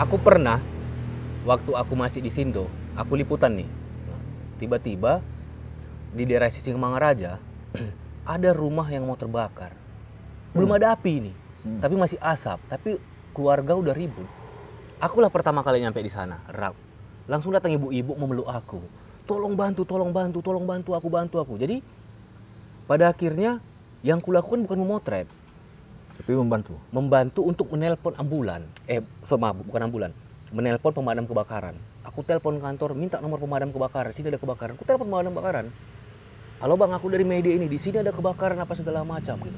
Aku pernah waktu aku masih di Sindo, aku liputan nih. Tiba-tiba di daerah sisi Mangaraja ada rumah yang mau terbakar. Belum hmm. ada api nih, hmm. tapi masih asap, tapi keluarga udah ribut. Akulah pertama kali nyampe di sana, Rap. Langsung datang ibu-ibu memeluk aku. Tolong bantu, tolong bantu, tolong bantu aku, bantu aku. Jadi pada akhirnya yang kulakukan bukan memotret, tapi membantu. Membantu untuk menelpon ambulan. Eh, sama bukan ambulan. Menelpon pemadam kebakaran. Aku telpon kantor, minta nomor pemadam kebakaran. Sini ada kebakaran. Aku telepon pemadam kebakaran. Halo bang, aku dari media ini. Di sini ada kebakaran apa segala macam gitu.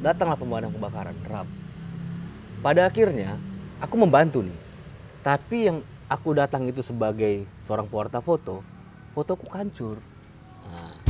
Datanglah pemadam kebakaran. Rap. Pada akhirnya, aku membantu nih. Tapi yang aku datang itu sebagai seorang pewarta foto, fotoku kancur. Nah,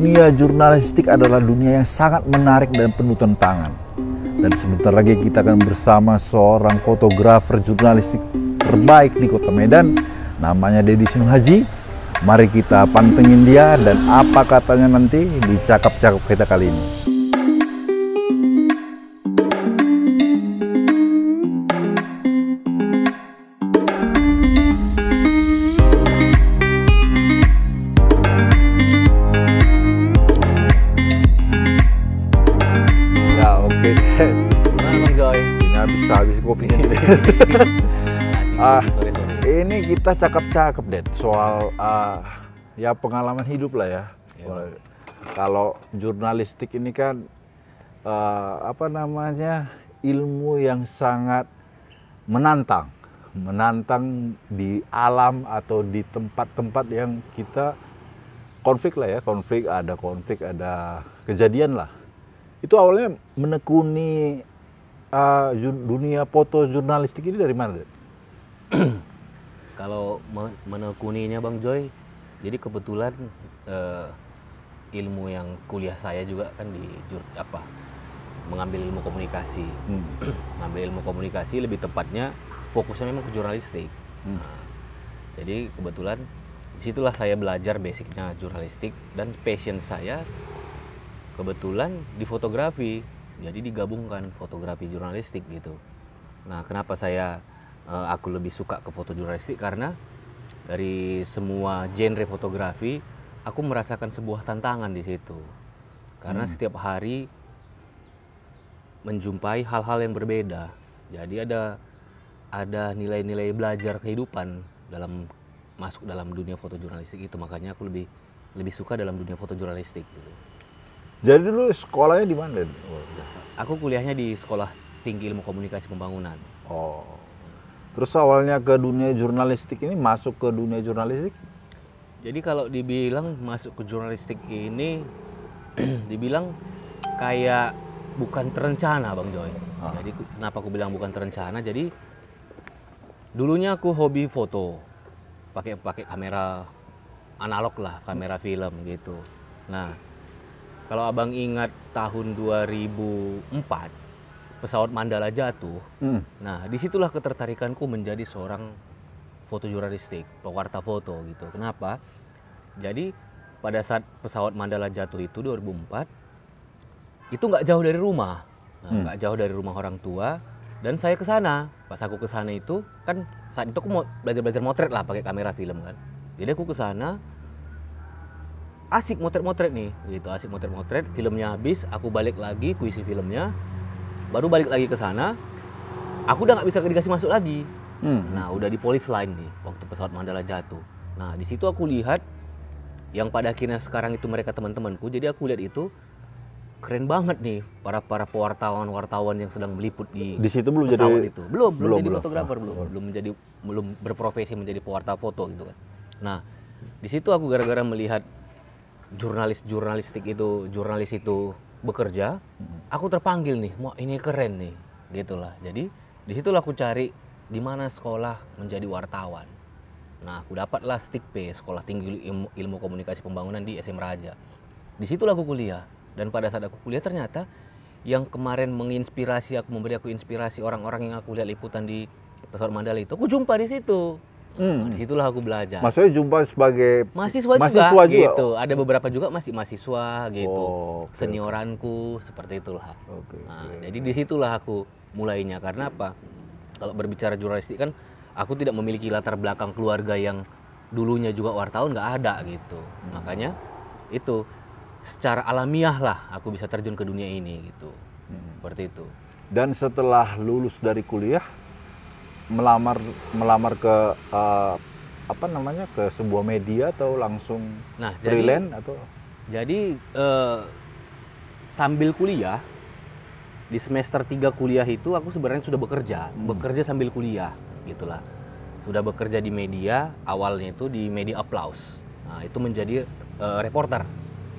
dunia jurnalistik adalah dunia yang sangat menarik dan penuh tantangan. Dan sebentar lagi kita akan bersama seorang fotografer jurnalistik terbaik di kota Medan. Namanya Dedi Sinuhaji. Mari kita pantengin dia dan apa katanya nanti di cakap-cakap kita kali ini. ah Ini kita cakep-cakep, deh soal uh, ya pengalaman hidup lah ya. Yeah. Kalau jurnalistik ini kan uh, apa namanya ilmu yang sangat menantang, menantang di alam atau di tempat-tempat yang kita konflik lah ya, konflik ada konflik ada kejadian lah. Itu awalnya menekuni uh, dunia foto jurnalistik ini dari mana? Kalau menekuninya Bang Joy, jadi kebetulan uh, ilmu yang kuliah saya juga kan di jur, apa mengambil ilmu komunikasi, hmm. mengambil ilmu komunikasi lebih tepatnya fokusnya memang ke jurnalistik. Hmm. Nah, jadi kebetulan disitulah saya belajar basicnya jurnalistik dan passion saya kebetulan di fotografi jadi digabungkan fotografi jurnalistik gitu nah kenapa saya uh, aku lebih suka ke foto jurnalistik karena dari semua genre fotografi aku merasakan sebuah tantangan di situ karena hmm. setiap hari menjumpai hal-hal yang berbeda jadi ada ada nilai-nilai belajar kehidupan dalam masuk dalam dunia foto jurnalistik itu makanya aku lebih lebih suka dalam dunia jurnalistik gitu. Jadi dulu sekolahnya di mana? Aku kuliahnya di Sekolah Tinggi Ilmu Komunikasi Pembangunan. Oh. Terus awalnya ke dunia jurnalistik ini masuk ke dunia jurnalistik? Jadi kalau dibilang masuk ke jurnalistik ini dibilang kayak bukan terencana Bang Joy. Ah. Jadi kenapa aku bilang bukan terencana? Jadi dulunya aku hobi foto. Pakai pakai kamera analog lah, kamera film gitu. Nah, kalau abang ingat tahun 2004 pesawat Mandala jatuh. Hmm. Nah disitulah ketertarikanku menjadi seorang fotojurnalistik, pewarta foto gitu. Kenapa? Jadi pada saat pesawat Mandala jatuh itu 2004 itu nggak jauh dari rumah, nah, hmm. nggak hmm. jauh dari rumah orang tua. Dan saya ke sana, pas aku ke sana itu kan saat itu aku mau belajar-belajar motret lah pakai kamera film kan. Jadi aku ke sana, asik motret-motret nih gitu asik motret-motret filmnya habis aku balik lagi kuisi filmnya baru balik lagi ke sana aku udah nggak bisa dikasih masuk lagi hmm. nah udah di polis lain nih waktu pesawat Mandala jatuh nah di situ aku lihat yang pada akhirnya sekarang itu mereka teman-temanku jadi aku lihat itu keren banget nih para para pewartawan wartawan yang sedang meliput di di situ belum jadi itu belum belum, belum jadi belum. fotografer belum belum menjadi belum berprofesi menjadi pewarta foto gitu kan nah di situ aku gara-gara melihat jurnalis jurnalistik itu jurnalis itu bekerja aku terpanggil nih mau ini keren nih gitulah jadi disitulah aku cari di mana sekolah menjadi wartawan nah aku dapatlah P sekolah tinggi ilmu, ilmu komunikasi pembangunan di SM Raja disitulah aku kuliah dan pada saat aku kuliah ternyata yang kemarin menginspirasi aku memberi aku inspirasi orang-orang yang aku lihat liputan di pesawat Mandala itu aku jumpa di situ Hmm. Nah, disitulah aku belajar. Maksudnya jumpa sebagai mahasiswa, mahasiswa juga, juga, gitu. Ada beberapa juga masih mahasiswa gitu, oh, okay, senioranku seperti itulah. Okay, nah, okay. Jadi disitulah aku mulainya karena apa? Kalau berbicara jurnalistik kan, aku tidak memiliki latar belakang keluarga yang dulunya juga wartawan nggak ada gitu. Hmm. Makanya itu secara alamiah lah aku bisa terjun ke dunia ini gitu, hmm. seperti itu. Dan setelah lulus dari kuliah, melamar melamar ke uh, apa namanya ke sebuah media atau langsung nah, freelance atau jadi uh, sambil kuliah di semester 3 kuliah itu aku sebenarnya sudah bekerja, hmm. bekerja sambil kuliah gitulah. Sudah bekerja di media, awalnya itu di media Applause. Nah, itu menjadi uh, reporter.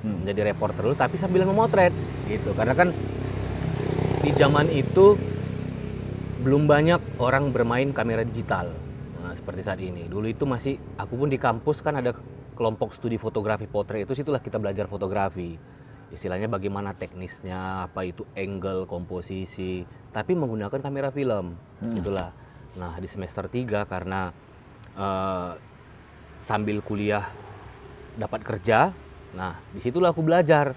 Hmm. Menjadi reporter dulu tapi sambil memotret gitu. Karena kan di zaman itu belum banyak orang bermain kamera digital nah, seperti saat ini. Dulu itu masih aku pun di kampus kan ada kelompok studi fotografi potret itu situlah kita belajar fotografi. Istilahnya bagaimana teknisnya, apa itu angle, komposisi, tapi menggunakan kamera film. Hmm. Itulah. Nah, di semester 3 karena uh, sambil kuliah dapat kerja. Nah, disitulah aku belajar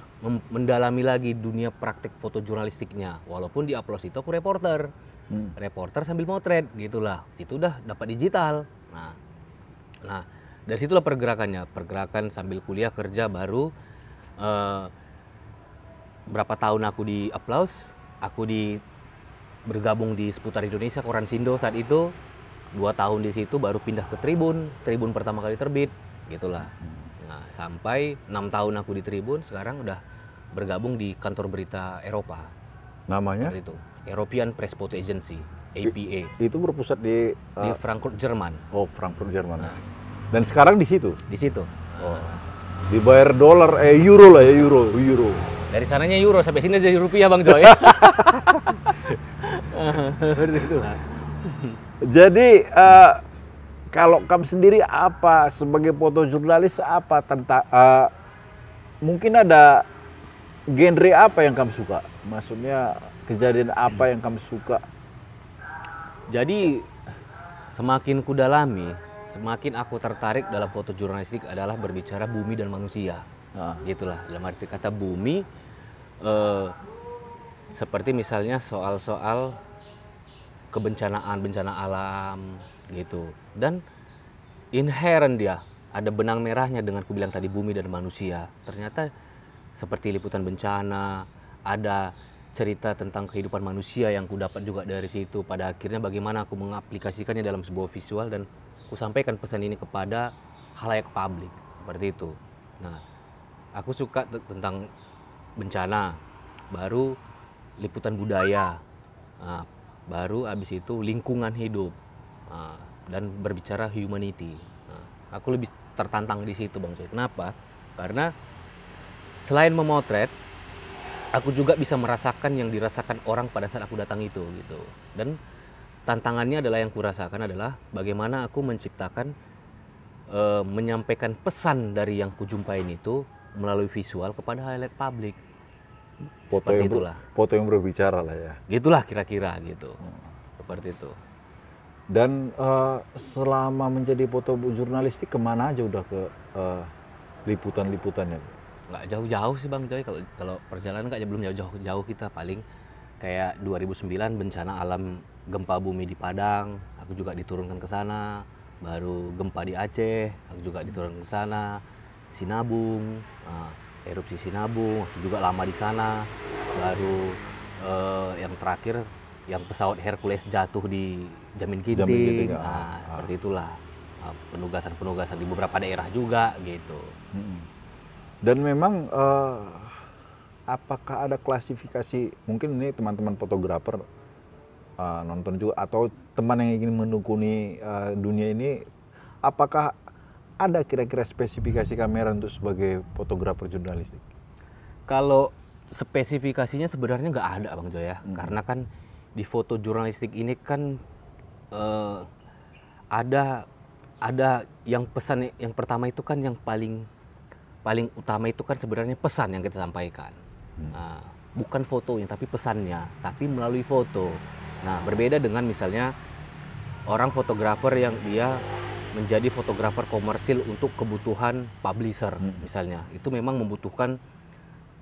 mendalami lagi dunia praktik foto jurnalistiknya Walaupun di aplos itu aku reporter hmm. reporter sambil motret gitulah Situ udah dapat digital nah nah dari situlah pergerakannya pergerakan sambil kuliah kerja baru uh, berapa tahun aku di Applause, aku di bergabung di seputar Indonesia koran Sindo saat itu dua tahun di situ baru pindah ke Tribun Tribun pertama kali terbit gitulah nah, sampai enam tahun aku di Tribun sekarang udah bergabung di kantor berita Eropa namanya itu European Press Photo Agency (APA). itu berpusat di uh, di Frankfurt, Jerman. Oh, Frankfurt, Jerman. Nah. Dan sekarang di situ. Di situ. Oh. Dibayar dolar eh euro lah ya euro, euro. Dari sananya euro sampai sini jadi rupiah Bang Joy. Seperti itu. Jadi uh, kalau kamu sendiri apa sebagai foto jurnalis apa tentang uh, eh, mungkin ada genre apa yang kamu suka? Maksudnya kejadian apa yang kamu suka? Jadi semakin ku dalami, semakin aku tertarik dalam foto jurnalistik adalah berbicara bumi dan manusia. Ah. Gitulah dalam arti kata bumi eh, seperti misalnya soal-soal kebencanaan, bencana alam gitu. Dan inherent dia ada benang merahnya dengan kubilang tadi bumi dan manusia. Ternyata seperti liputan bencana, ada cerita tentang kehidupan manusia yang ku dapat juga dari situ pada akhirnya bagaimana aku mengaplikasikannya dalam sebuah visual dan ku sampaikan pesan ini kepada halayak publik seperti itu nah aku suka tentang bencana baru liputan budaya nah, baru abis itu lingkungan hidup nah, dan berbicara humanity nah, aku lebih tertantang di situ bang saya kenapa karena selain memotret aku juga bisa merasakan yang dirasakan orang pada saat aku datang itu gitu dan tantangannya adalah yang kurasakan adalah bagaimana aku menciptakan e, menyampaikan pesan dari yang kujumpain itu melalui visual kepada highlight publik foto yang itulah foto yang berbicara lah ya gitulah kira-kira gitu hmm. seperti itu dan uh, selama menjadi foto jurnalistik kemana aja udah ke eh, liputan-liputannya uh, nggak jauh-jauh sih bang Joy kalau kalau perjalanan kayaknya belum jauh-jauh kita paling kayak 2009 bencana alam gempa bumi di Padang aku juga diturunkan ke sana baru gempa di Aceh aku juga diturunkan ke sana Sinabung uh, erupsi Sinabung aku juga lama di sana baru uh, yang terakhir yang pesawat Hercules jatuh di Jamin Kiting nah, ya. ah. seperti itulah ah, penugasan-penugasan di beberapa daerah juga gitu. -hmm. Dan memang uh, apakah ada klasifikasi mungkin ini teman-teman fotografer uh, nonton juga atau teman yang ingin menukuni uh, eh, dunia ini apakah ada kira-kira spesifikasi kamera untuk sebagai fotografer jurnalistik? Kalau spesifikasinya sebenarnya nggak ada bang Joya ya. hmm. karena kan di foto jurnalistik ini kan uh, ada ada yang pesan yang pertama itu kan yang paling paling utama itu kan sebenarnya pesan yang kita sampaikan. Hmm. Nah, bukan fotonya tapi pesannya, tapi melalui foto. Nah, berbeda dengan misalnya orang fotografer yang dia menjadi fotografer komersil untuk kebutuhan publisher hmm. misalnya. Itu memang membutuhkan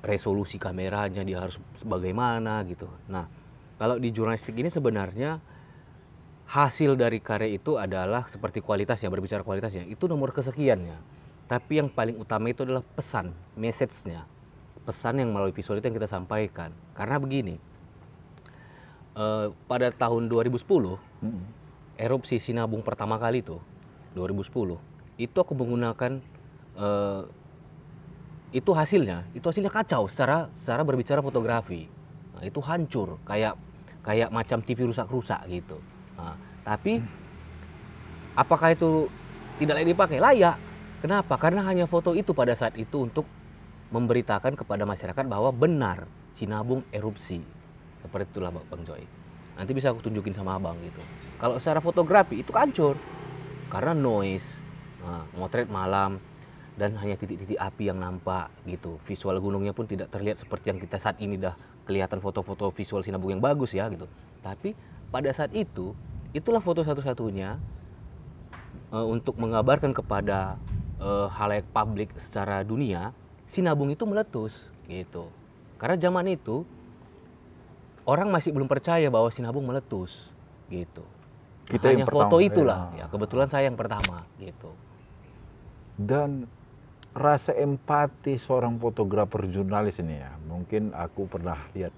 resolusi kameranya dia harus bagaimana gitu. Nah, kalau di jurnalistik ini sebenarnya hasil dari karya itu adalah seperti kualitasnya berbicara kualitasnya itu nomor kesekiannya tapi yang paling utama itu adalah pesan, message-nya. Pesan yang melalui visual itu yang kita sampaikan. Karena begini, uh, pada tahun 2010, hmm. erupsi sinabung pertama kali itu, 2010, itu aku menggunakan uh, itu hasilnya, itu hasilnya kacau secara secara berbicara fotografi. Nah, itu hancur kayak kayak macam TV rusak-rusak gitu. Nah, tapi apakah itu tidak layak dipakai? Layak. Kenapa? Karena hanya foto itu pada saat itu untuk memberitakan kepada masyarakat bahwa benar Sinabung erupsi. Seperti itulah Bang Joy. Nanti bisa aku tunjukin sama abang gitu. Kalau secara fotografi itu hancur. Karena noise, nah, motret malam, dan hanya titik-titik api yang nampak gitu. Visual gunungnya pun tidak terlihat seperti yang kita saat ini dah kelihatan foto-foto visual sinabung yang bagus ya gitu. Tapi pada saat itu itulah foto satu-satunya eh, untuk mengabarkan kepada uh, eh, halayak publik secara dunia, sinabung itu meletus gitu. Karena zaman itu orang masih belum percaya bahwa sinabung meletus gitu. Kita Hanya yang pertama, foto ya. itulah ya. ya kebetulan saya yang pertama gitu. Dan rasa empati seorang fotografer jurnalis ini ya. Mungkin aku pernah lihat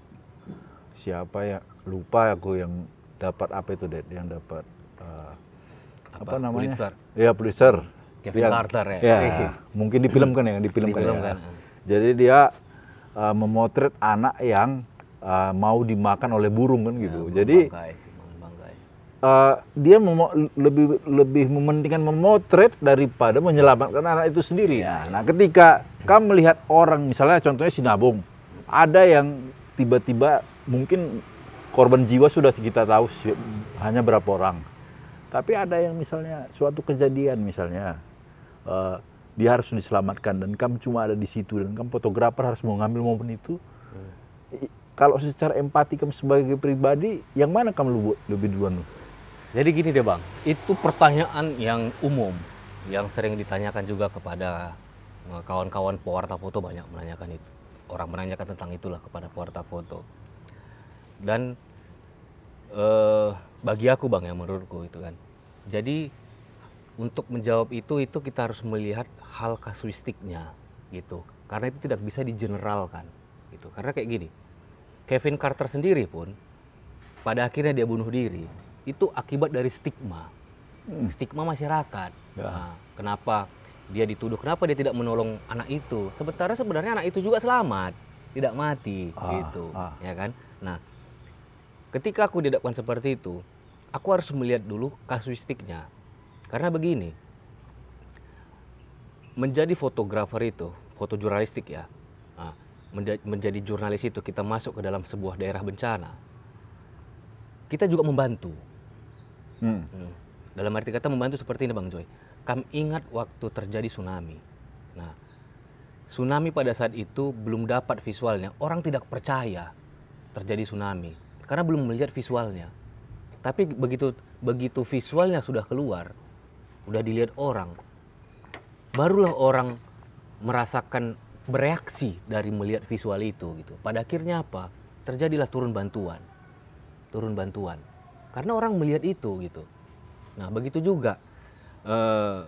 siapa ya lupa aku yang dapat apa itu Dad, yang dapat uh, apa, apa namanya? Pulitzer. Ya Pulitzer Kevin ya, Carter ya. Iya. ya mungkin dipilmkan ya, dipilmkan. Ya. Jadi dia uh, memotret anak yang uh, mau dimakan oleh burung kan gitu. Ya, Jadi Uh, dia lebih lebih mementingkan memotret daripada menyelamatkan anak itu sendiri. ya. ya. Nah, ketika kamu melihat orang misalnya contohnya sinabung, ada yang tiba-tiba mungkin korban jiwa sudah kita tahu hanya berapa orang. Tapi ada yang misalnya suatu kejadian misalnya uh, dia harus diselamatkan dan kamu cuma ada di situ dan kamu fotografer harus mau ngambil momen itu hmm. kalau secara empati kamu sebagai pribadi yang mana kamu lebih duluan jadi gini deh bang itu pertanyaan yang umum yang sering ditanyakan juga kepada eh, kawan-kawan pewarta foto banyak menanyakan itu orang menanyakan tentang itulah kepada pewarta foto dan eh, bagi aku bang ya menurutku itu kan jadi untuk menjawab itu itu kita harus melihat hal kasuistiknya gitu. Karena itu tidak bisa digeneralkan gitu. Karena kayak gini. Kevin Carter sendiri pun pada akhirnya dia bunuh diri itu akibat dari stigma. Hmm. Stigma masyarakat. Ya. Nah, kenapa dia dituduh kenapa dia tidak menolong anak itu? Sementara sebenarnya anak itu juga selamat, tidak mati ah, gitu, ah. ya kan? Nah, ketika aku didakwan seperti itu, aku harus melihat dulu kasuistiknya. Karena begini, menjadi fotografer itu, foto jurnalistik ya, nah, menjadi jurnalis itu kita masuk ke dalam sebuah daerah bencana, kita juga membantu. Hmm. hmm. Dalam arti kata membantu seperti ini Bang Joy. Kami ingat waktu terjadi tsunami. Nah, tsunami pada saat itu belum dapat visualnya. Orang tidak percaya terjadi tsunami karena belum melihat visualnya. Tapi begitu begitu visualnya sudah keluar, udah dilihat orang barulah orang merasakan bereaksi dari melihat visual itu gitu pada akhirnya apa terjadilah turun bantuan turun bantuan karena orang melihat itu gitu nah begitu juga eh,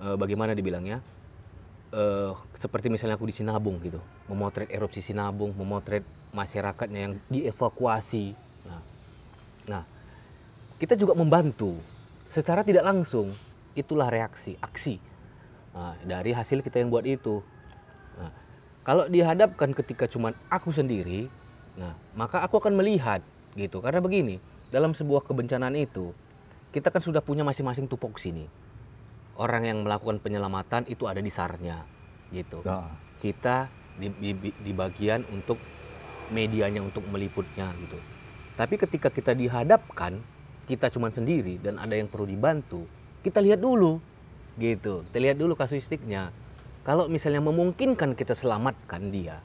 eh, bagaimana dibilangnya uh, eh, seperti misalnya aku di Sinabung gitu, memotret erupsi Sinabung, memotret masyarakatnya yang dievakuasi. Nah, nah kita juga membantu secara tidak langsung itulah reaksi aksi nah, dari hasil kita yang buat itu nah, kalau dihadapkan ketika cuman aku sendiri nah maka aku akan melihat gitu karena begini dalam sebuah kebencanaan itu kita kan sudah punya masing-masing tupoksi sini orang yang melakukan penyelamatan itu ada di sarnya gitu nah. kita di, di, di bagian untuk medianya untuk meliputnya gitu tapi ketika kita dihadapkan kita cuma sendiri dan ada yang perlu dibantu, kita lihat dulu gitu. Kita lihat dulu kasusistiknya. Kalau misalnya memungkinkan kita selamatkan dia,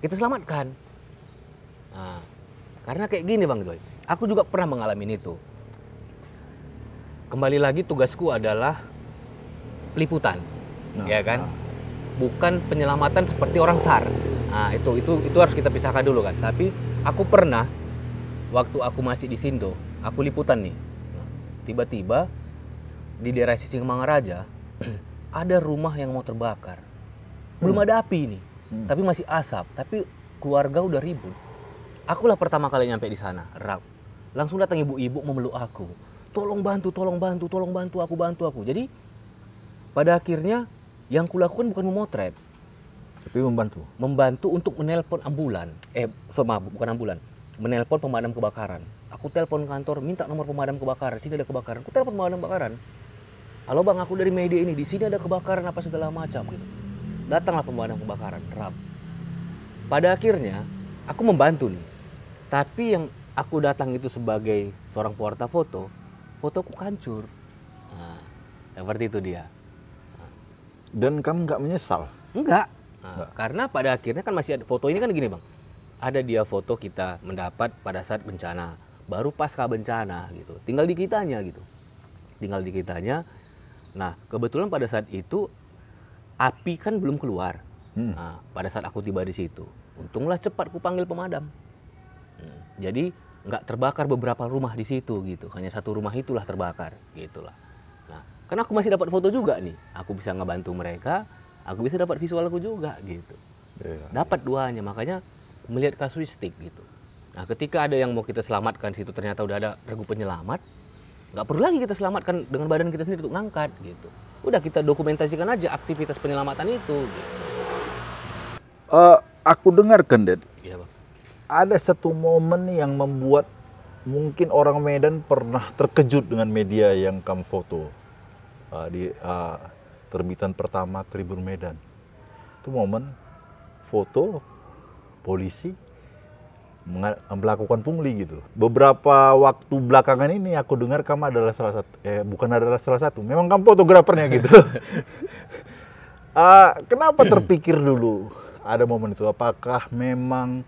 kita selamatkan. Nah, karena kayak gini Bang Joy, aku juga pernah mengalami itu. Kembali lagi tugasku adalah peliputan, nah, ya kan? Nah. Bukan penyelamatan seperti orang SAR. Nah, itu itu itu harus kita pisahkan dulu kan. Tapi aku pernah waktu aku masih di Sindo, aku liputan nih. Tiba-tiba di daerah sisi Mangaraja ada rumah yang mau terbakar. Belum hmm. ada api nih, hmm. tapi masih asap. Tapi keluarga udah ribut. Akulah pertama kali nyampe di sana, rap. Langsung datang ibu-ibu memeluk aku. Tolong bantu, tolong bantu, tolong bantu aku, bantu aku. Jadi pada akhirnya yang kulakukan bukan memotret, tapi membantu. Membantu untuk menelpon ambulan. Eh, sama bukan ambulan menelpon pemadam kebakaran. Aku telepon kantor, minta nomor pemadam kebakaran. Sini ada kebakaran. Aku telepon pemadam kebakaran. Halo bang, aku dari media ini. Di sini ada kebakaran apa segala macam gitu. Datanglah pemadam kebakaran, Rap. Pada akhirnya, aku membantu nih. Tapi yang aku datang itu sebagai seorang pewarta foto, fotoku kancur. Nah, seperti itu dia. Dan kamu nggak menyesal? Enggak. Nah, Karena pada akhirnya kan masih ada foto ini kan gini bang ada dia foto kita mendapat pada saat bencana baru pasca bencana gitu tinggal di kitanya gitu tinggal di kitanya nah kebetulan pada saat itu api kan belum keluar hmm. nah, pada saat aku tiba di situ untunglah cepat ku panggil pemadam hmm. jadi nggak terbakar beberapa rumah di situ gitu hanya satu rumah itulah terbakar gitulah nah karena aku masih dapat foto juga nih aku bisa ngebantu mereka aku bisa dapat visual aku juga gitu iya. dapat duanya makanya melihat kasuistik gitu. Nah, ketika ada yang mau kita selamatkan situ ternyata udah ada regu penyelamat, nggak perlu lagi kita selamatkan dengan badan kita sendiri untuk ngangkat gitu. Udah kita dokumentasikan aja aktivitas penyelamatan itu. Uh, aku dengarkan, Ded. Iya, Ada satu momen yang membuat mungkin orang Medan pernah terkejut dengan media yang kamu foto uh, di uh, terbitan pertama Tribun Medan. Itu momen foto polisi melakukan pungli gitu. Beberapa waktu belakangan ini aku dengar kamu adalah salah satu, eh, bukan adalah salah satu, memang kamu fotografernya gitu. uh, kenapa terpikir dulu ada momen itu? Apakah memang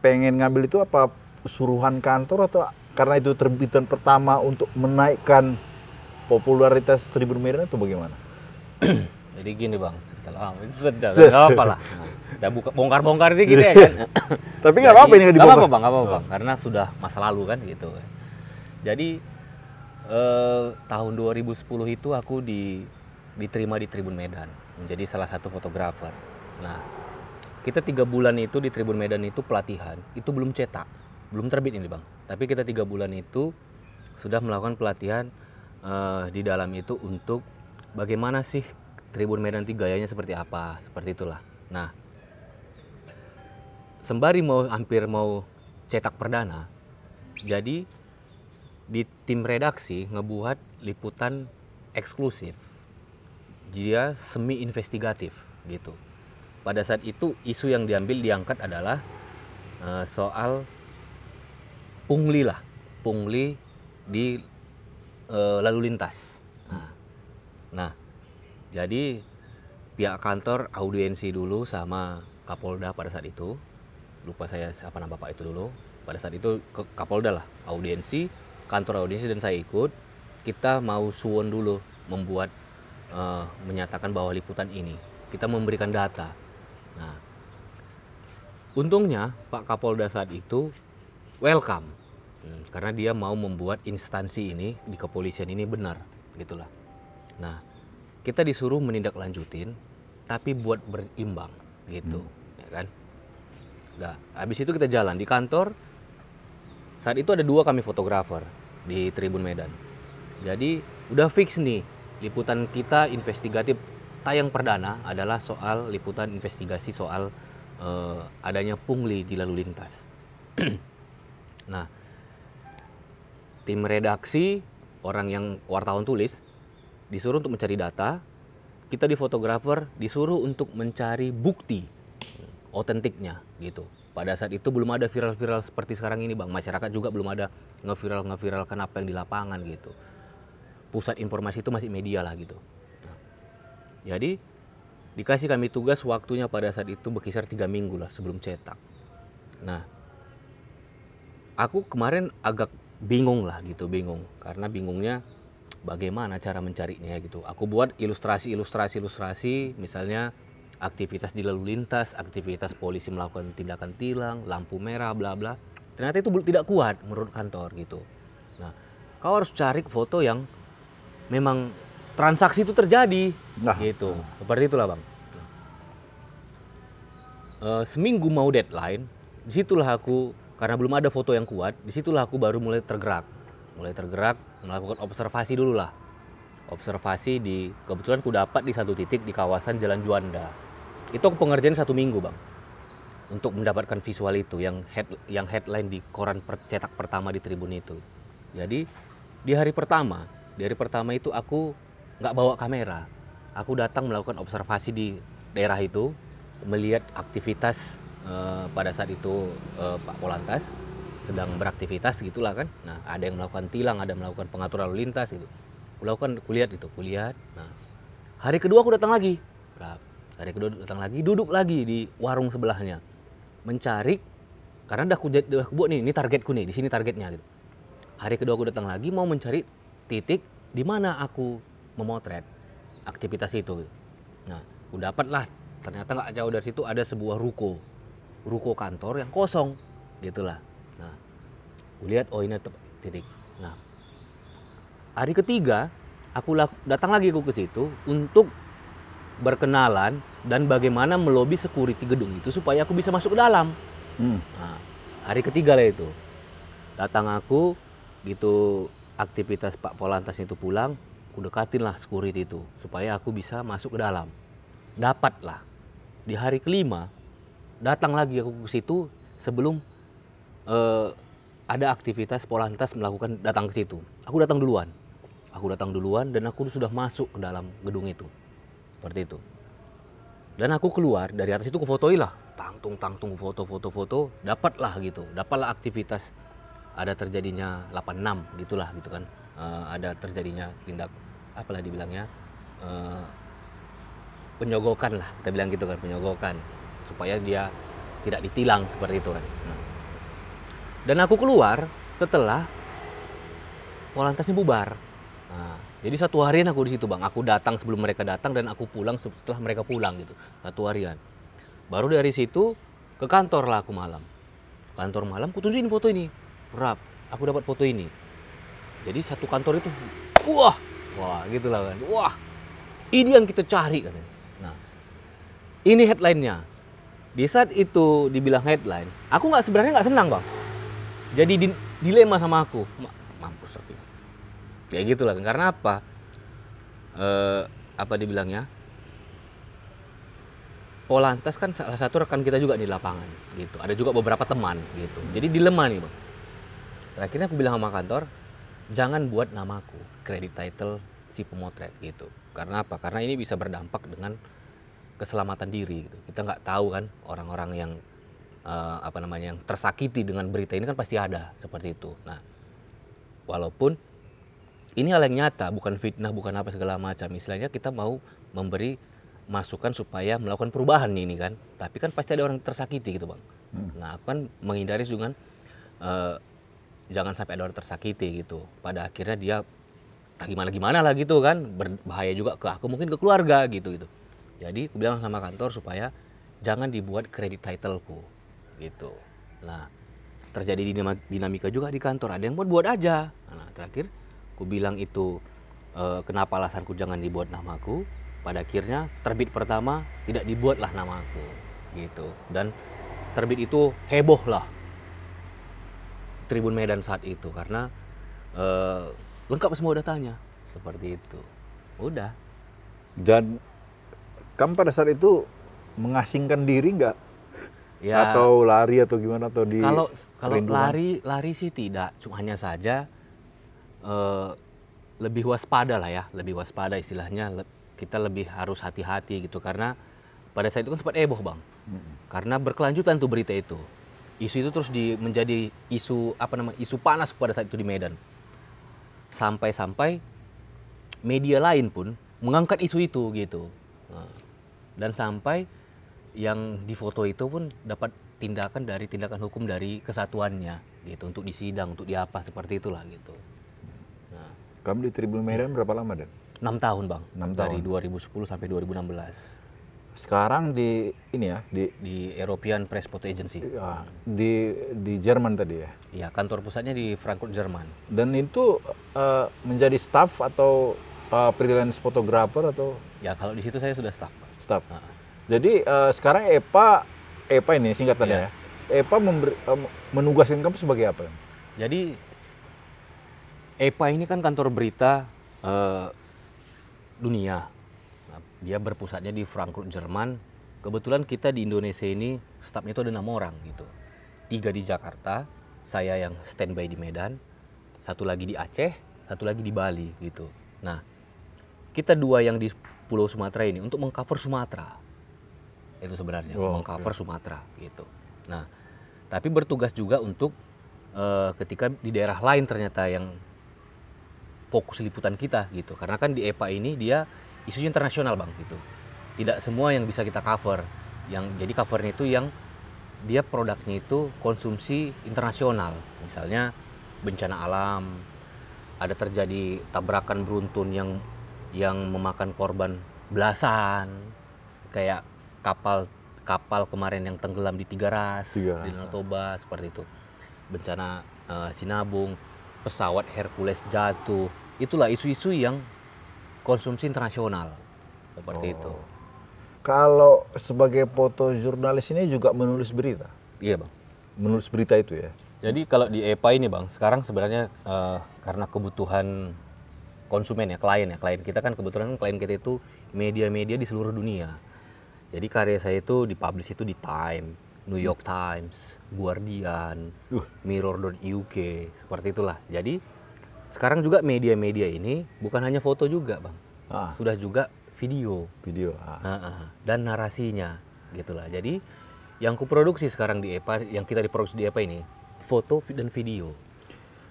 pengen ngambil itu apa suruhan kantor atau karena itu terbitan pertama untuk menaikkan popularitas Tribun Medan itu bagaimana? Jadi gini bang, setelah apa lah. Nah, udah buka bongkar-bongkar sih gitu ya iya. kan. Tapi nggak apa-apa ini nggak dibongkar. Nggak apa-apa, bang, oh. karena sudah masa lalu kan gitu. Kan. Jadi eh, tahun 2010 itu aku di diterima di Tribun Medan menjadi salah satu fotografer. Nah, kita tiga bulan itu di Tribun Medan itu pelatihan, itu belum cetak, belum terbit ini bang. Tapi kita tiga bulan itu sudah melakukan pelatihan eh, di dalam itu untuk bagaimana sih Tribun Medan itu gayanya seperti apa, seperti itulah. Nah, sembari mau hampir mau cetak perdana, jadi di tim redaksi ngebuat liputan eksklusif. Dia semi investigatif gitu. Pada saat itu isu yang diambil diangkat adalah uh, soal pungli lah, pungli di uh, lalu lintas. Nah, nah, jadi pihak kantor audiensi dulu sama Kapolda pada saat itu lupa saya siapa nama bapak itu dulu pada saat itu ke Kapolda lah audiensi kantor audiensi dan saya ikut kita mau suwon dulu membuat uh, menyatakan bahwa liputan ini kita memberikan data nah untungnya Pak Kapolda saat itu welcome hmm, karena dia mau membuat instansi ini di kepolisian ini benar gitulah nah kita disuruh menindaklanjutin tapi buat berimbang gitu hmm Nah, habis itu kita jalan di kantor. Saat itu ada dua kami fotografer di Tribun Medan. Jadi udah fix nih liputan kita investigatif tayang perdana adalah soal liputan investigasi soal uh, adanya pungli di lalu lintas. nah, tim redaksi orang yang wartawan tulis disuruh untuk mencari data, kita di fotografer disuruh untuk mencari bukti otentiknya gitu. Pada saat itu belum ada viral-viral seperti sekarang ini bang. Masyarakat juga belum ada ngeviral ngeviral kenapa yang di lapangan gitu. Pusat informasi itu masih media lah gitu. Nah, jadi dikasih kami tugas waktunya pada saat itu berkisar tiga minggu lah sebelum cetak. Nah, aku kemarin agak bingung lah gitu bingung karena bingungnya bagaimana cara mencarinya gitu. Aku buat ilustrasi ilustrasi ilustrasi misalnya aktivitas di lalu lintas, aktivitas polisi melakukan tindakan tilang, lampu merah, bla bla. Ternyata itu tidak kuat menurut kantor gitu. Nah, kau harus cari foto yang memang transaksi itu terjadi, nah. gitu. Nah. Seperti itulah bang. Nah. seminggu mau deadline, disitulah aku karena belum ada foto yang kuat, disitulah aku baru mulai tergerak, mulai tergerak melakukan observasi dulu lah. Observasi di kebetulan ku dapat di satu titik di kawasan Jalan Juanda itu aku pengerjaan satu minggu bang untuk mendapatkan visual itu yang head yang headline di koran cetak pertama di Tribun itu. Jadi di hari pertama, di hari pertama itu aku nggak bawa kamera. Aku datang melakukan observasi di daerah itu, melihat aktivitas uh, pada saat itu uh, Pak Polantas sedang beraktivitas gitulah kan. Nah, ada yang melakukan tilang, ada yang melakukan pengaturan lalu lintas itu. Melakukan kulihat itu, kulihat. Nah, hari kedua aku datang lagi. Nah, hari kedua datang lagi duduk lagi di warung sebelahnya mencari karena udah aku udah buat nih ini targetku nih di sini targetnya gitu hari kedua aku datang lagi mau mencari titik di mana aku memotret aktivitas itu gitu. nah aku lah ternyata nggak jauh dari situ ada sebuah ruko ruko kantor yang kosong gitulah nah aku lihat oh ini titik nah hari ketiga aku datang lagi aku ke situ untuk berkenalan dan bagaimana melobi security gedung itu supaya aku bisa masuk ke dalam. Hmm. Nah, hari ketiga lah itu. Datang aku gitu aktivitas Pak Polantas itu pulang, aku dekatin lah security itu supaya aku bisa masuk ke dalam. Dapatlah. Di hari kelima datang lagi aku ke situ sebelum eh, ada aktivitas Polantas melakukan datang ke situ. Aku datang duluan. Aku datang duluan dan aku sudah masuk ke dalam gedung itu seperti itu dan aku keluar dari atas itu kufotoilah tangtung tangtung foto foto foto dapatlah gitu dapatlah aktivitas ada terjadinya 86 gitulah gitu kan uh, ada terjadinya tindak apalah dibilangnya uh, penyogokan lah kita bilang gitu kan penyogokan supaya dia tidak ditilang seperti itu kan nah. dan aku keluar setelah Polantasnya bubar nah, jadi satu harian aku di situ bang. Aku datang sebelum mereka datang dan aku pulang setelah mereka pulang gitu. Satu harian. Baru dari situ ke kantor lah aku malam. Kantor malam, aku tunjukin foto ini. Rap, aku dapat foto ini. Jadi satu kantor itu, wah, wah gitulah kan. Wah, ini yang kita cari katanya. Nah, ini headlinenya. Di saat itu dibilang headline, aku nggak sebenarnya nggak senang bang. Jadi dilema sama aku kayak gitulah karena apa e, apa dibilangnya Polantas kan salah satu rekan kita juga di lapangan gitu ada juga beberapa teman gitu jadi dilema nih bang akhirnya aku bilang sama kantor jangan buat namaku kredit title si pemotret gitu karena apa karena ini bisa berdampak dengan keselamatan diri gitu. kita nggak tahu kan orang-orang yang uh, apa namanya yang tersakiti dengan berita ini kan pasti ada seperti itu nah walaupun ini hal yang nyata, bukan fitnah, bukan apa segala macam. Istilahnya kita mau memberi masukan supaya melakukan perubahan ini kan. Tapi kan pasti ada orang tersakiti gitu bang. Hmm. Nah aku kan menghindari dengan uh, eh, jangan sampai ada orang tersakiti gitu. Pada akhirnya dia tak gimana gimana lah gitu kan berbahaya juga ke aku mungkin ke keluarga gitu gitu jadi aku bilang sama kantor supaya jangan dibuat kredit titleku gitu. Nah, terjadi dinamika juga di kantor. Ada yang buat buat aja. Nah, terakhir ku bilang itu e, kenapa alasanku jangan dibuat namaku pada akhirnya terbit pertama tidak dibuatlah namaku gitu dan terbit itu heboh lah Tribun Medan saat itu karena e, lengkap semua datanya seperti itu udah dan kamu pada saat itu mengasingkan diri nggak ya, atau lari atau gimana atau di kalau kalau lari lari sih tidak cuma hanya saja Eh, lebih waspada lah ya, lebih waspada istilahnya le kita lebih harus hati-hati gitu karena pada saat itu kan sempat heboh bang, hmm. karena berkelanjutan tuh berita itu, isu itu terus di, menjadi isu apa nama isu panas pada saat itu di Medan, sampai-sampai media lain pun mengangkat isu itu gitu, nah, dan sampai yang difoto itu pun dapat tindakan dari tindakan hukum dari kesatuannya gitu untuk disidang untuk diapa seperti itulah gitu. Kamu di Tribun Medan berapa lama, Dan? 6 tahun, Bang. 6 Dari 2010 sampai 2016. Sekarang di ini ya, di di European Press Photo Agency. Ya, di di Jerman tadi ya. Iya, kantor pusatnya di Frankfurt, Jerman. Dan itu uh, menjadi staff atau uh, freelance fotografer atau Ya, kalau di situ saya sudah staff. Staff. Uh ah. -huh. Jadi uh, sekarang EPA EPA ini singkatannya ya. ya. EPA memberi, uh, menugaskan kamu sebagai apa? Jadi EPA ini kan kantor berita eh, dunia. Nah, dia berpusatnya di Frankfurt, Jerman. Kebetulan kita di Indonesia ini stafnya itu ada enam orang gitu. Tiga di Jakarta, saya yang standby di Medan, satu lagi di Aceh, satu lagi di Bali gitu. Nah, kita dua yang di Pulau Sumatera ini untuk mengcover Sumatera itu sebenarnya wow, mengcover Sumatera gitu. Nah, tapi bertugas juga untuk e, ketika di daerah lain ternyata yang fokus liputan kita gitu. Karena kan di EPA ini dia isunya internasional bang gitu. Tidak semua yang bisa kita cover. Yang jadi covernya itu yang dia produknya itu konsumsi internasional. Misalnya bencana alam, ada terjadi tabrakan beruntun yang yang memakan korban belasan kayak kapal kapal kemarin yang tenggelam di tiga ras, tiga ras. di Danau ya. seperti itu bencana uh, Sinabung pesawat Hercules jatuh. Itulah isu-isu yang konsumsi internasional seperti oh. itu. Kalau sebagai foto jurnalis ini juga menulis berita? Iya bang. Menulis berita itu ya? Jadi kalau di EPA ini bang, sekarang sebenarnya uh, karena kebutuhan konsumen ya, klien ya, klien kita kan kebetulan kan klien kita itu media-media di seluruh dunia. Jadi karya saya itu dipublish itu di Time, New York Times, Guardian, uh. Mirror.uk, seperti itulah. Jadi sekarang juga media-media ini bukan hanya foto juga, bang, ah. sudah juga video, video, ah. Ah, ah. ah. dan narasinya, gitulah. Jadi yang kuproduksi sekarang di EPA, yang kita diproduksi di EPA ini foto dan video.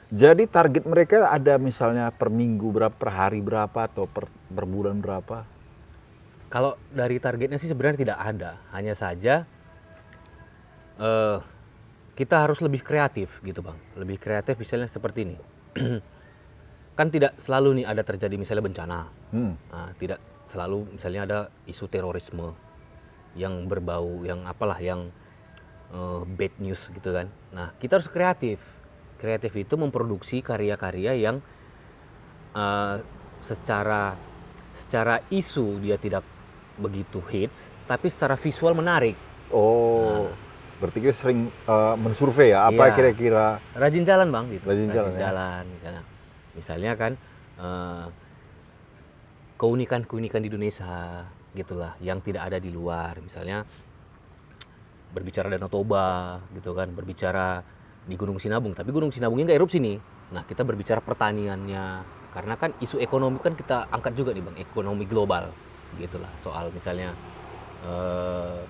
Jadi target mereka ada misalnya per minggu berapa, per hari berapa atau per, per bulan berapa? Kalau dari targetnya sih sebenarnya tidak ada, hanya saja uh, kita harus lebih kreatif gitu bang lebih kreatif misalnya seperti ini kan tidak selalu nih ada terjadi misalnya bencana hmm. nah, tidak selalu misalnya ada isu terorisme yang berbau yang apalah yang uh, bad news gitu kan nah kita harus kreatif kreatif itu memproduksi karya-karya yang uh, secara secara isu dia tidak begitu hits tapi secara visual menarik oh nah, berarti kita sering uh, eh, mensurvei ya apa iya. kira-kira iya. rajin jalan bang gitu rajin, rajin ya. jalan, jalan ya. misalnya misalnya kan uh, keunikan-keunikan di Indonesia gitulah yang tidak ada di luar misalnya berbicara Danau Toba gitu kan berbicara di Gunung Sinabung tapi Gunung Sinabungnya nggak erupsi nih nah kita berbicara pertaniannya karena kan isu ekonomi kan kita angkat juga nih bang ekonomi global gitulah soal misalnya Uh,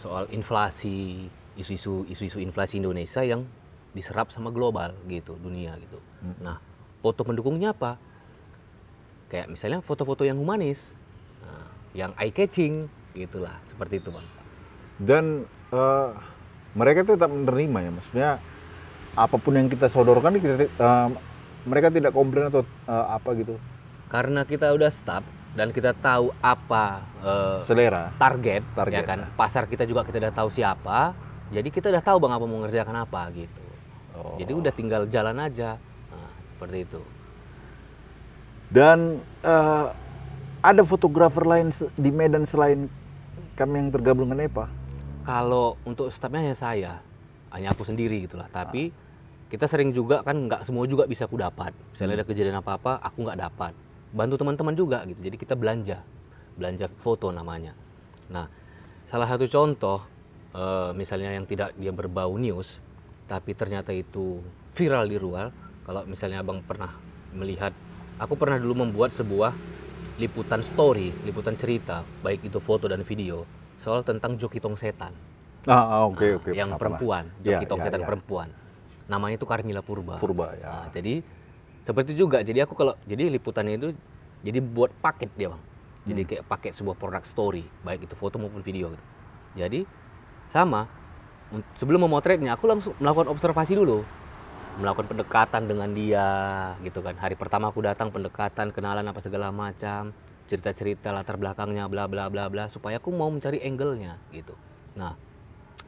soal inflasi isu-isu isu-isu inflasi Indonesia yang diserap sama global gitu dunia gitu hmm. nah foto pendukungnya apa kayak misalnya foto-foto yang humanis nah, yang eye catching gitulah seperti itu bang dan uh, mereka tetap menerima ya maksudnya apapun yang kita sodorkan kita uh, eh, mereka tidak komplain atau uh, apa gitu karena kita udah stop dan kita tahu apa uh, selera target, ya target ya kan pasar kita juga kita udah tahu siapa jadi kita udah tahu bang apa mau ngerjakan apa gitu oh. jadi udah tinggal jalan aja nah, seperti itu dan uh, ada fotografer lain di Medan selain kami yang tergabung dengan EPA kalau untuk stafnya hanya saya hanya aku sendiri gitulah tapi ah. kita sering juga kan nggak semua juga bisa aku dapat misalnya hmm. ada kejadian apa apa aku nggak dapat bantu teman-teman juga gitu jadi kita belanja belanja foto namanya nah salah satu contoh e, misalnya yang tidak dia berbau news tapi ternyata itu viral di luar kalau misalnya abang pernah melihat aku pernah dulu membuat sebuah liputan story liputan cerita baik itu foto dan video soal tentang joki tong setan ah oke ah, oke nah, okay, yang perempuan iya, joki tong ya, setan ya, perempuan namanya itu Karmila Purba. Purba ya. Nah, jadi seperti juga jadi aku kalau jadi liputannya itu jadi buat paket dia bang jadi hmm. kayak paket sebuah produk story baik itu foto maupun video gitu jadi sama sebelum memotretnya aku langsung melakukan observasi dulu melakukan pendekatan dengan dia gitu kan hari pertama aku datang pendekatan kenalan apa segala macam cerita cerita latar belakangnya bla bla bla bla supaya aku mau mencari angle-nya gitu nah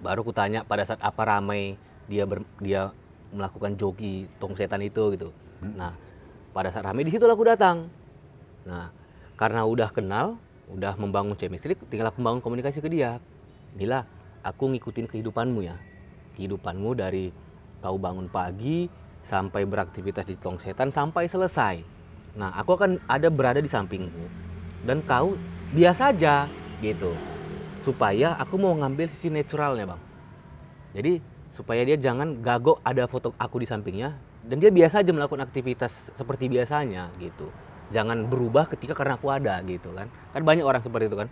baru aku tanya pada saat apa ramai dia ber, dia melakukan jogi tong setan itu gitu Hmm. Nah, pada saat rame di situ aku datang. Nah, karena udah kenal, udah membangun chemistry, tinggal aku membangun komunikasi ke dia. Mila, aku ngikutin kehidupanmu ya. Kehidupanmu dari kau bangun pagi sampai beraktivitas di tong setan sampai selesai. Nah, aku akan ada berada di sampingmu dan kau biasa aja gitu. Supaya aku mau ngambil sisi naturalnya, Bang. Jadi supaya dia jangan gagok ada foto aku di sampingnya, dan dia biasa aja melakukan aktivitas seperti biasanya gitu jangan berubah ketika karena aku ada gitu kan kan banyak orang seperti itu kan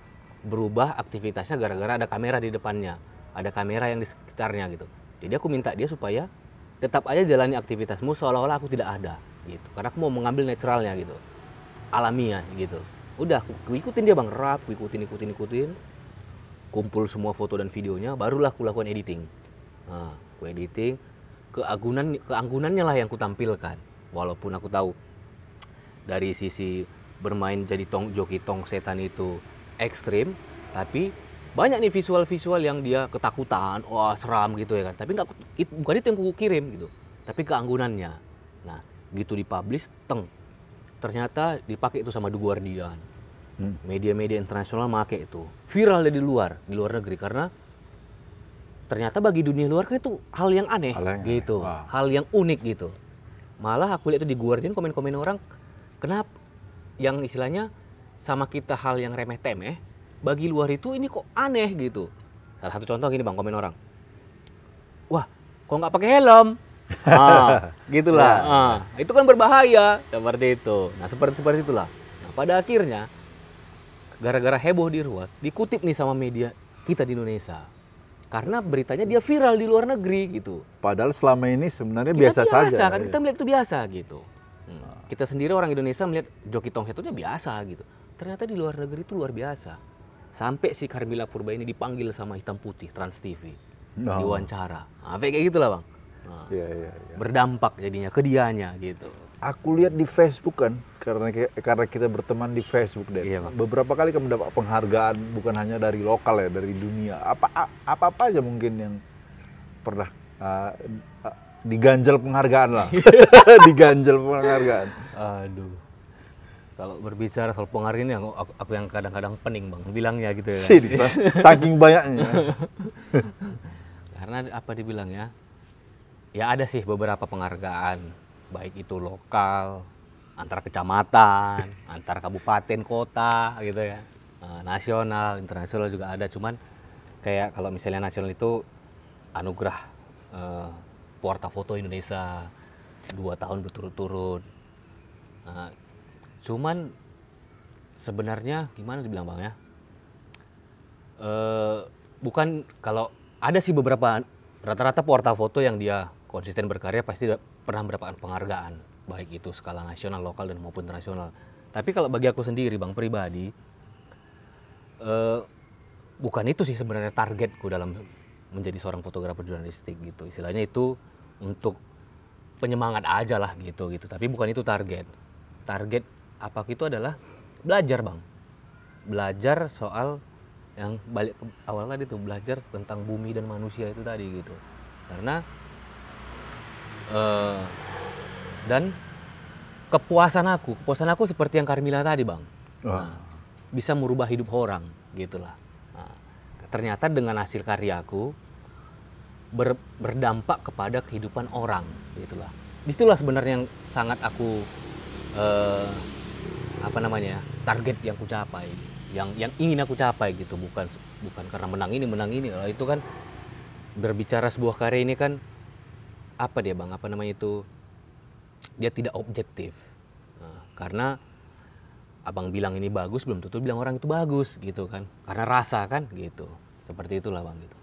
berubah aktivitasnya gara-gara ada kamera di depannya ada kamera yang di sekitarnya gitu jadi aku minta dia supaya tetap aja jalani aktivitasmu seolah-olah aku tidak ada gitu karena aku mau mengambil naturalnya gitu alamiah gitu udah aku ikutin dia bang rap aku ikutin ikutin ikutin kumpul semua foto dan videonya barulah aku lakukan editing nah, aku editing keagunan keanggunannya lah yang kutampilkan walaupun aku tahu dari sisi bermain jadi tong joki tong setan itu ekstrim tapi banyak nih visual-visual yang dia ketakutan, wah seram gitu ya kan. Tapi nggak itu, bukan itu yang kuku kirim gitu, tapi keanggunannya. Nah, gitu dipublish, teng. Ternyata dipakai itu sama The Guardian. Hmm. Media-media internasional make itu. Viral di luar, di luar negeri karena ternyata bagi dunia luar kan itu hal yang aneh hal yang gitu aneh. Wow. hal yang unik gitu malah aku lihat itu di Guardian komen-komen orang kenapa yang istilahnya sama kita hal yang remeh temeh bagi luar itu ini kok aneh gitu salah satu contoh gini bang komen orang wah kok nggak pakai helm ah, gitulah iya. ah, itu kan berbahaya seperti itu nah seperti seperti itulah nah, pada akhirnya gara-gara heboh di ruat dikutip nih sama media kita di Indonesia karena beritanya dia viral di luar negeri gitu. Padahal selama ini sebenarnya kita biasa, biasa saja. Kan ya. kita melihat itu biasa gitu. Hmm. Ah. Kita sendiri orang Indonesia melihat joki tong itu biasa gitu. Ternyata di luar negeri itu luar biasa. Sampai si Karmila Purba ini dipanggil sama Hitam Putih Trans TV. No. Oh. Diwawancara. Nah, kayak gitulah Bang. Nah, ya ya, ya. Berdampak jadinya ke dianya gitu aku lihat di Facebook kan karena karena kita berteman di Facebook deh. Iya, Beberapa kali kamu dapat penghargaan bukan hanya dari lokal ya, dari dunia. Apa apa apa aja mungkin yang pernah uh, uh, diganjel penghargaan lah. diganjel penghargaan. Aduh. Kalau berbicara soal penghargaan ini aku, aku yang kadang-kadang pening bang bilangnya gitu ya. Sini, saking banyaknya. karena apa dibilang ya? Ya ada sih beberapa penghargaan baik itu lokal antar kecamatan antar kabupaten kota gitu ya eh, nasional internasional juga ada cuman kayak kalau misalnya nasional itu anugerah uh, eh, porta Foto Indonesia dua tahun berturut-turut eh, cuman sebenarnya gimana dibilang bang ya e, bukan kalau ada sih beberapa rata-rata porta Foto yang dia konsisten berkarya pasti pernah mendapatkan penghargaan baik itu skala nasional, lokal dan maupun internasional. Tapi kalau bagi aku sendiri bang pribadi eh, bukan itu sih sebenarnya targetku dalam menjadi seorang fotografer jurnalistik gitu. Istilahnya itu untuk penyemangat aja lah gitu gitu. Tapi bukan itu target. Target apa itu adalah belajar bang. Belajar soal yang balik ke awal tadi tuh belajar tentang bumi dan manusia itu tadi gitu. Karena Eh, dan kepuasan aku kepuasan aku seperti yang karmila tadi bang oh. nah, bisa merubah hidup orang gitulah nah, ternyata dengan hasil karyaku ber, berdampak kepada kehidupan orang gitulah disitulah sebenarnya yang sangat aku uh, apa namanya target yang aku capai yang yang ingin aku capai gitu bukan bukan karena menang ini menang ini kalau itu kan berbicara sebuah karya ini kan apa dia bang apa namanya itu dia tidak objektif nah, karena abang bilang ini bagus belum tentu bilang orang itu bagus gitu kan karena rasa kan gitu seperti itulah bang gitu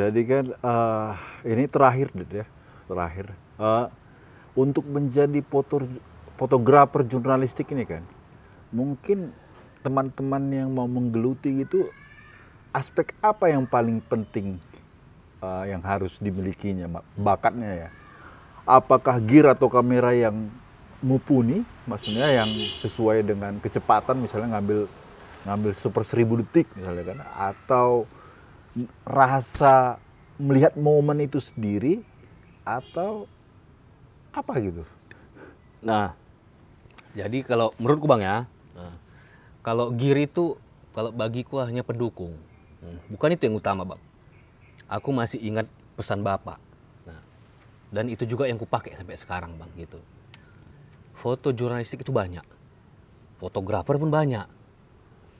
jadi kan uh, ini terakhir ya terakhir uh, untuk menjadi foto fotografer jurnalistik ini kan mungkin teman-teman yang mau menggeluti itu aspek apa yang paling penting yang harus dimilikinya, bakatnya ya. Apakah gear atau kamera yang mumpuni, maksudnya yang sesuai dengan kecepatan misalnya ngambil ngambil super seribu detik misalnya kan, atau rasa melihat momen itu sendiri atau apa gitu. Nah, jadi kalau menurutku bang ya, nah, kalau gear itu kalau bagiku hanya pendukung, hmm, bukan itu yang utama bang aku masih ingat pesan bapak nah, dan itu juga yang kupakai sampai sekarang bang gitu foto jurnalistik itu banyak fotografer pun banyak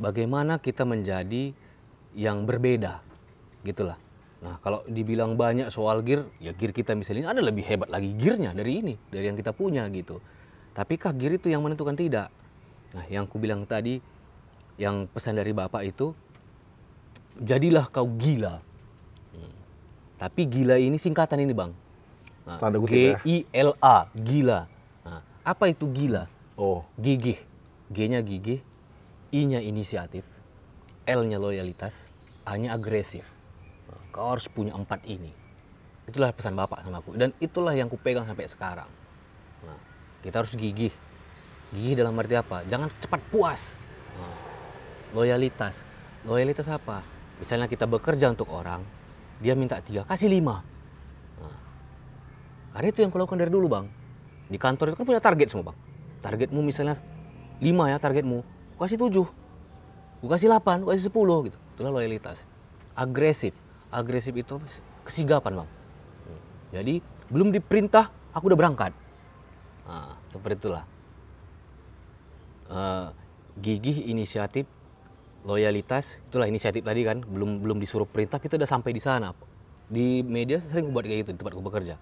bagaimana kita menjadi yang berbeda gitulah nah kalau dibilang banyak soal gear ya gear kita misalnya ada lebih hebat lagi gearnya dari ini dari yang kita punya gitu tapi kah gear itu yang menentukan tidak nah yang ku bilang tadi yang pesan dari bapak itu jadilah kau gila tapi gila ini singkatan ini bang. Nah, Tanda kutip ya. G I L A gila. Nah, apa itu gila? Oh. Gigih. G-nya gigih, I-nya inisiatif, L-nya loyalitas, A-nya agresif. Kau harus punya empat ini. Itulah pesan bapak sama aku dan itulah yang kupegang sampai sekarang. Nah, kita harus gigih. Gigih dalam arti apa? Jangan cepat puas. Nah, loyalitas. Loyalitas apa? Misalnya kita bekerja untuk orang, dia minta tiga kasih lima nah, karena itu yang kau lakukan dari dulu bang di kantor itu kan punya target semua bang targetmu misalnya lima ya targetmu aku kasih tujuh aku kasih delapan aku kasih sepuluh gitu itulah loyalitas agresif agresif itu kesigapan bang hmm. jadi belum diperintah aku udah berangkat nah, seperti itulah uh, gigih inisiatif loyalitas itulah inisiatif tadi kan belum belum disuruh perintah kita udah sampai di sana di media sering buat kayak gitu di tempat gue bekerja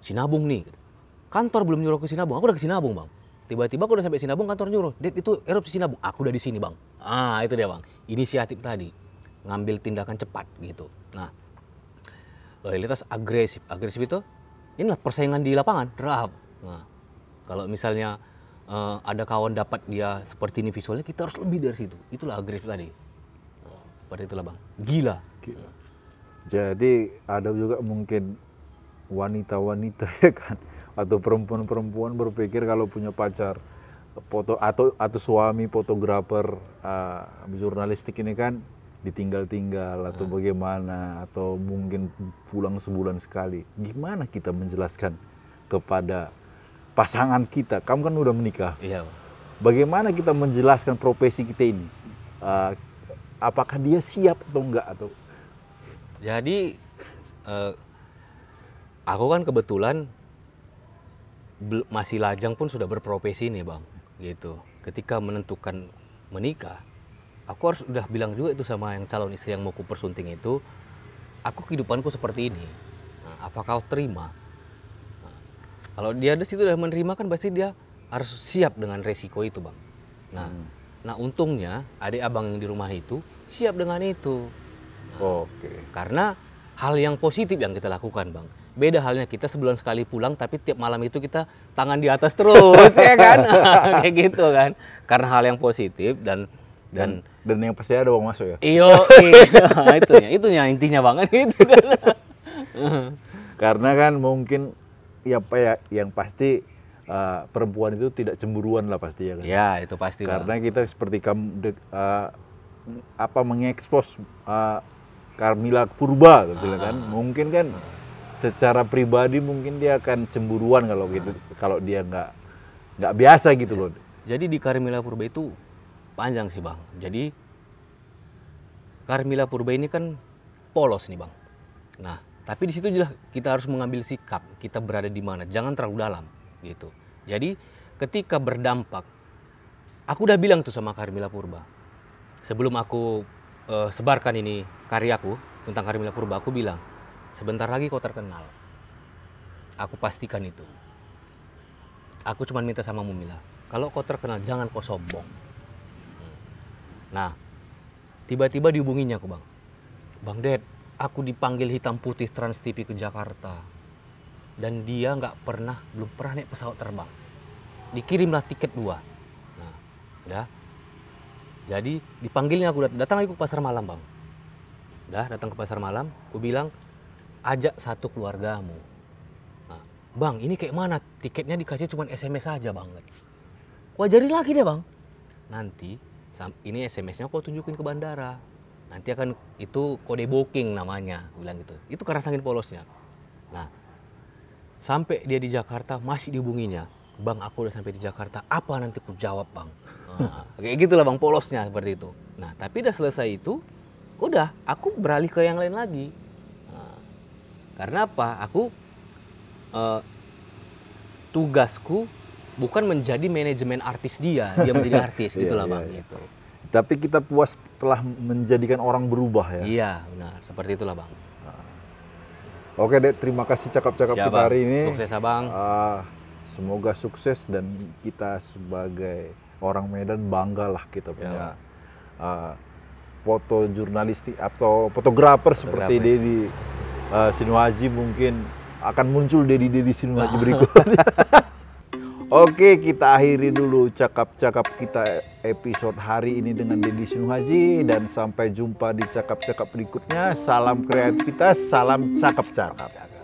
sinabung nih gitu. kantor belum nyuruh ke sinabung aku udah ke sinabung bang tiba-tiba aku udah sampai sinabung kantor nyuruh Dek, itu erupsi sinabung aku udah di sini bang ah itu dia bang inisiatif tadi ngambil tindakan cepat gitu nah loyalitas agresif agresif itu inilah persaingan di lapangan rahab nah kalau misalnya uh, ada kawan dapat dia seperti ini visualnya kita harus lebih dari situ itulah agresif tadi eh, pada itulah bang gila, gila. jadi ada juga mungkin wanita-wanita ya kan atau perempuan-perempuan berpikir kalau punya pacar foto atau atau suami fotografer uh, jurnalistik ini kan ditinggal-tinggal atau hmm. bagaimana atau mungkin pulang sebulan sekali gimana kita menjelaskan kepada pasangan kita. Kamu kan udah menikah. Iya. Bagaimana kita menjelaskan profesi kita ini? Uh, apakah dia siap atau enggak atau? Jadi uh, aku kan kebetulan masih lajang pun sudah berprofesi nih bang, gitu. Ketika menentukan menikah, aku harus udah bilang juga itu sama yang calon istri yang mau kupersunting itu, aku kehidupanku seperti ini. Nah, apakah kau terima? Kalau dia di situ sudah menerima kan pasti dia harus siap dengan resiko itu, Bang. Nah, hmm. nah untungnya adik abang yang di rumah itu siap dengan itu. Nah, Oke. Okay. Karena hal yang positif yang kita lakukan, Bang. Beda halnya kita sebulan sekali pulang tapi tiap malam itu kita tangan di atas terus, ya kan? Kayak gitu kan. Karena hal yang positif dan dan dan, dan yang pasti ada uang masuk ya. Iyo, iya. Itu itunya, intinya banget itu kan. Karena kan mungkin ya apa ya yang pasti uh, perempuan itu tidak cemburuan lah pasti ya kan. Ya itu pasti. Karena lah. kita seperti kamu uh, apa mengekspos uh, Carmila Purba misalnya kan, ah. mungkin kan secara pribadi mungkin dia akan cemburuan kalau gitu ah. kalau dia nggak nggak biasa gitu loh. Ya. Jadi di Carmila Purba itu panjang sih bang. Jadi Carmila Purba ini kan polos nih bang. Nah tapi di situ jelas kita harus mengambil sikap kita berada di mana, jangan terlalu dalam gitu. Jadi ketika berdampak, aku udah bilang tuh sama Karimila Purba. Sebelum aku uh, sebarkan ini karyaku tentang Karimila Purba, aku bilang sebentar lagi kau terkenal. Aku pastikan itu. Aku cuma minta sama Mumila, kalau kau terkenal jangan kau sombong. Hmm. Nah, tiba-tiba dihubunginya aku bang, bang Ded, aku dipanggil hitam putih Trans TV ke Jakarta dan dia nggak pernah belum pernah naik pesawat terbang dikirimlah tiket dua nah udah jadi dipanggilnya aku datang lagi ke pasar malam bang Dah, datang ke pasar malam aku bilang ajak satu keluargamu nah, bang ini kayak mana tiketnya dikasih cuma sms saja bang aku lagi deh bang nanti ini sms-nya kau tunjukin ke bandara nanti akan itu kode booking namanya bilang gitu itu karena saking polosnya nah sampai dia di Jakarta masih dihubunginya bang aku udah sampai di Jakarta apa nanti ku jawab bang nah, kayak gitulah bang polosnya seperti itu nah tapi udah selesai itu udah aku beralih ke yang lain lagi nah, karena apa aku uh, tugasku bukan menjadi manajemen artis dia dia menjadi artis iya, gitulah iya, bang iya. gitu tapi kita puas telah menjadikan orang berubah ya. Iya, benar. Seperti itulah, Bang. Ah. Oke, Dek, terima kasih cakap-cakap kita hari ini. Sukses, Abang. Ya, uh, ah, semoga sukses dan kita sebagai orang Medan banggalah kita punya ya. Ah, foto jurnalistik atau fotografer seperti Dedi uh, Sinuaji mungkin akan muncul Dedi Dedi Sinuaji berikutnya. Oke, kita akhiri dulu cakap-cakap kita episode hari ini dengan Deddy Sinuhaji dan sampai jumpa di cakap-cakap berikutnya. Salam kreativitas, salam cakap-cakap.